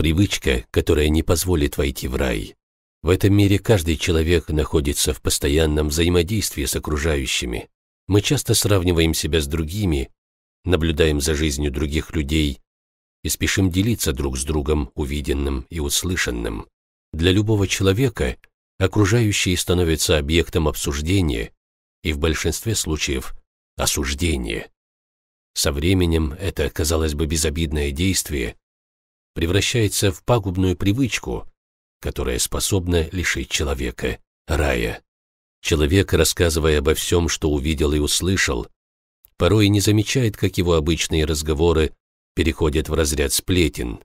Привычка, которая не позволит войти в рай. В этом мире каждый человек находится в постоянном взаимодействии с окружающими. Мы часто сравниваем себя с другими, наблюдаем за жизнью других людей и спешим делиться друг с другом увиденным и услышанным. Для любого человека окружающие становятся объектом обсуждения и в большинстве случаев осуждения. Со временем это, казалось бы, безобидное действие превращается в пагубную привычку, которая способна лишить человека рая. Человек, рассказывая обо всем, что увидел и услышал, порой не замечает, как его обычные разговоры переходят в разряд сплетен.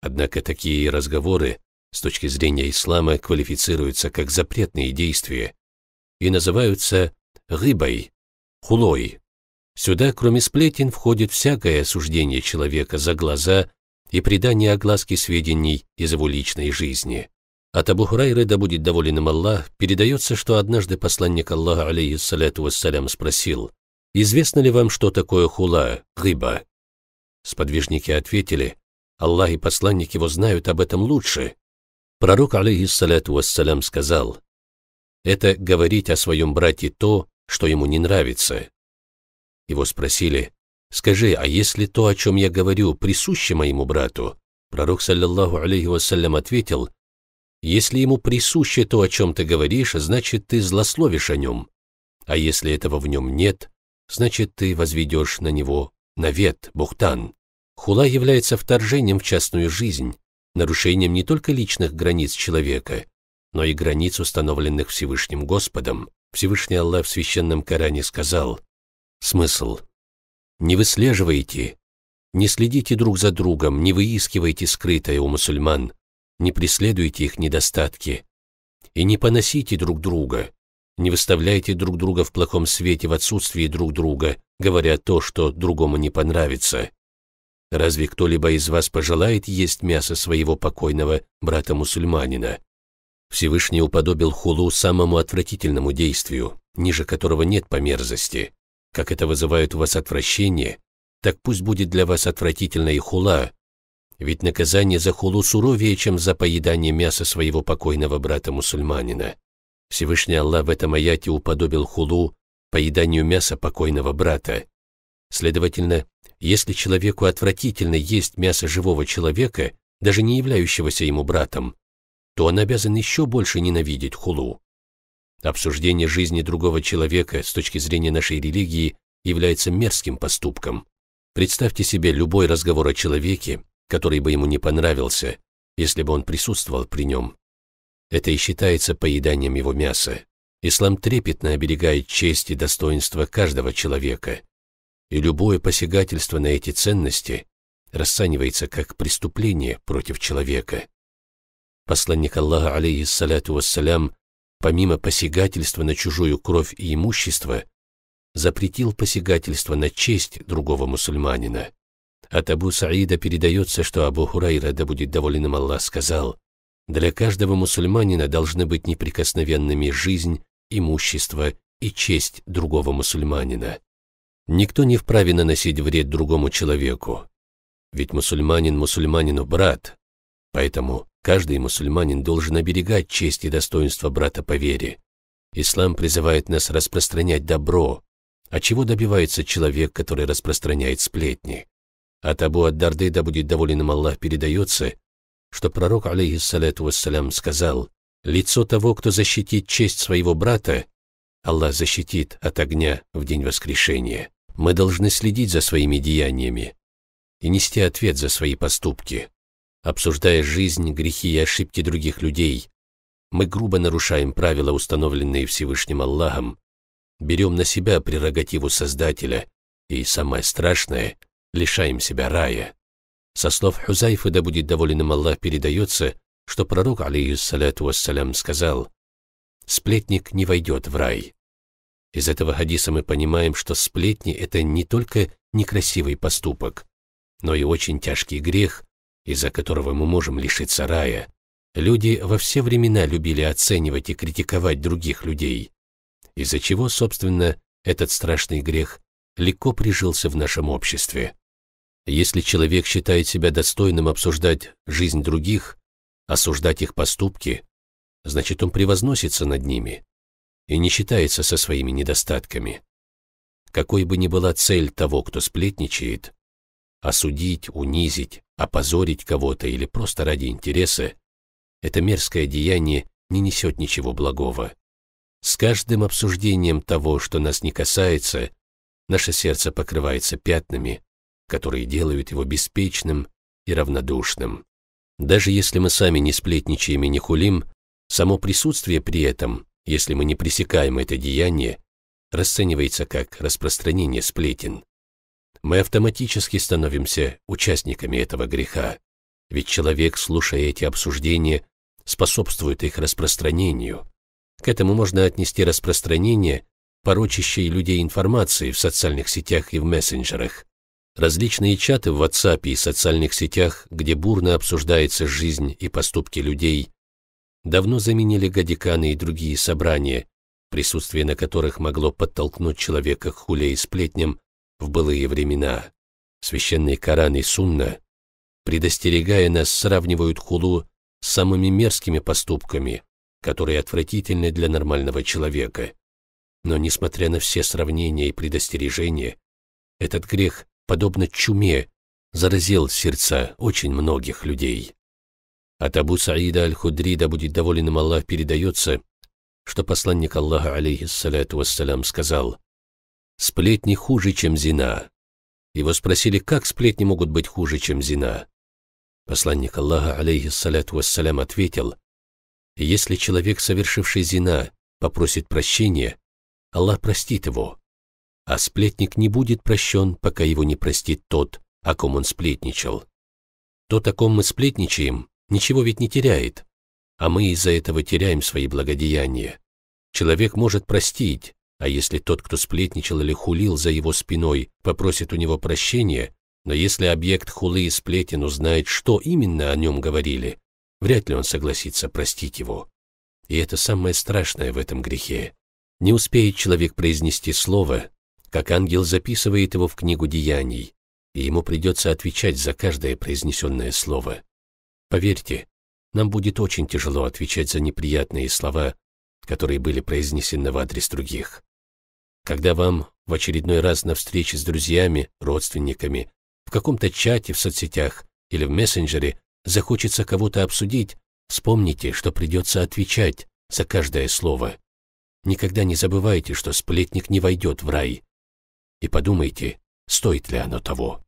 Однако такие разговоры с точки зрения ислама квалифицируются как запретные действия и называются рыбой, хулой. Сюда, кроме сплетен, входит всякое осуждение человека за глаза и предание огласки сведений из его личной жизни. От Абу Хурайры, да будет доволен им Аллах, передается, что однажды посланник Аллаха, алейхиссаляту вассалям, спросил, «Известно ли вам, что такое хула, рыба?» Сподвижники ответили, «Аллах и посланник его знают об этом лучше». Пророк, алейхиссаляту вассалям, сказал, «Это говорить о своем брате то, что ему не нравится». Его спросили, «Скажи, а если то, о чем я говорю, присуще моему брату?» Пророк, саллиллаху алейхи вассалям, ответил, «Если ему присуще то, о чем ты говоришь, значит, ты злословишь о нем, а если этого в нем нет, значит, ты возведешь на него навет, бухтан». Хула является вторжением в частную жизнь, нарушением не только личных границ человека, но и границ, установленных Всевышним Господом. Всевышний Аллах в Священном Коране сказал, смысл – не выслеживайте, не следите друг за другом, не выискивайте скрытое у мусульман, не преследуйте их недостатки. И не поносите друг друга, не выставляйте друг друга в плохом свете в отсутствии друг друга, говоря то, что другому не понравится. Разве кто-либо из вас пожелает есть мясо своего покойного брата-мусульманина? Всевышний уподобил хулу самому отвратительному действию, ниже которого нет по мерзости. Как это вызывает у вас отвращение, так пусть будет для вас отвратительно и хула, ведь наказание за хулу суровее, чем за поедание мяса своего покойного брата-мусульманина. Всевышний Аллах в этом аяте уподобил хулу поеданию мяса покойного брата. Следовательно, если человеку отвратительно есть мясо живого человека, даже не являющегося ему братом, то он обязан еще больше ненавидеть хулу. Обсуждение жизни другого человека с точки зрения нашей религии является мерзким поступком. Представьте себе любой разговор о человеке, который бы ему не понравился, если бы он присутствовал при нем. Это и считается поеданием его мяса. Ислам трепетно оберегает честь и достоинство каждого человека. И любое посягательство на эти ценности расценивается как преступление против человека. Посланник Аллаха, алейхиссалату вассалям, помимо посягательства на чужую кровь и имущество, запретил посягательство на честь другого мусульманина. От Абу Саида передается, что Абу Хурайра, да будет доволен им Аллах, сказал, «Для каждого мусульманина должны быть неприкосновенными жизнь, имущество и честь другого мусульманина. Никто не вправе наносить вред другому человеку, ведь мусульманин мусульманину брат, поэтому Каждый мусульманин должен оберегать честь и достоинство брата по вере. Ислам призывает нас распространять добро. А чего добивается человек, который распространяет сплетни? От Абу Ад-Дарды, да будет доволен им Аллах, передается, что пророк, алейхиссалату вассалям, сказал, «Лицо того, кто защитит честь своего брата, Аллах защитит от огня в день воскрешения. Мы должны следить за своими деяниями и нести ответ за свои поступки» обсуждая жизнь, грехи и ошибки других людей. Мы грубо нарушаем правила, установленные Всевышним Аллахом, берем на себя прерогативу Создателя и, самое страшное, лишаем себя рая. Со слов Хузайфы, да будет доволен им Аллах, передается, что пророк, алейхиссалату вассалям, сказал «Сплетник не войдет в рай». Из этого хадиса мы понимаем, что сплетни – это не только некрасивый поступок, но и очень тяжкий грех, из-за которого мы можем лишиться рая. Люди во все времена любили оценивать и критиковать других людей, из-за чего, собственно, этот страшный грех легко прижился в нашем обществе. Если человек считает себя достойным обсуждать жизнь других, осуждать их поступки, значит он превозносится над ними и не считается со своими недостатками. Какой бы ни была цель того, кто сплетничает, осудить, унизить, опозорить кого-то или просто ради интереса, это мерзкое деяние не несет ничего благого. С каждым обсуждением того, что нас не касается, наше сердце покрывается пятнами, которые делают его беспечным и равнодушным. Даже если мы сами не сплетничаем и не хулим, само присутствие при этом, если мы не пресекаем это деяние, расценивается как распространение сплетен мы автоматически становимся участниками этого греха. Ведь человек, слушая эти обсуждения, способствует их распространению. К этому можно отнести распространение, порочащей людей информации в социальных сетях и в мессенджерах. Различные чаты в WhatsApp и социальных сетях, где бурно обсуждается жизнь и поступки людей, давно заменили гадиканы и другие собрания, присутствие на которых могло подтолкнуть человека к хуле и сплетням, в былые времена. Священный Коран и Сунна, предостерегая нас, сравнивают хулу с самыми мерзкими поступками, которые отвратительны для нормального человека. Но несмотря на все сравнения и предостережения, этот грех, подобно чуме, заразил сердца очень многих людей. От Абу Саида Аль-Худри, да будет доволен им Аллах, передается, что посланник Аллаха, алейхиссаляту вассалям, сказал, Сплетни хуже, чем зина. Его спросили, как сплетни могут быть хуже, чем зина. Посланник Аллаха, алейхиссалату вассалям, ответил, «Если человек, совершивший зина, попросит прощения, Аллах простит его, а сплетник не будет прощен, пока его не простит тот, о ком он сплетничал. То, о ком мы сплетничаем, ничего ведь не теряет, а мы из-за этого теряем свои благодеяния. Человек может простить, а если тот, кто сплетничал или хулил за его спиной, попросит у него прощения, но если объект хулы и сплетен узнает, что именно о нем говорили, вряд ли он согласится простить его. И это самое страшное в этом грехе. Не успеет человек произнести слово, как ангел записывает его в книгу деяний, и ему придется отвечать за каждое произнесенное слово. Поверьте, нам будет очень тяжело отвечать за неприятные слова, которые были произнесены в адрес других. Когда вам в очередной раз на встрече с друзьями, родственниками, в каком-то чате в соцсетях или в мессенджере захочется кого-то обсудить, вспомните, что придется отвечать за каждое слово. Никогда не забывайте, что сплетник не войдет в рай. И подумайте, стоит ли оно того.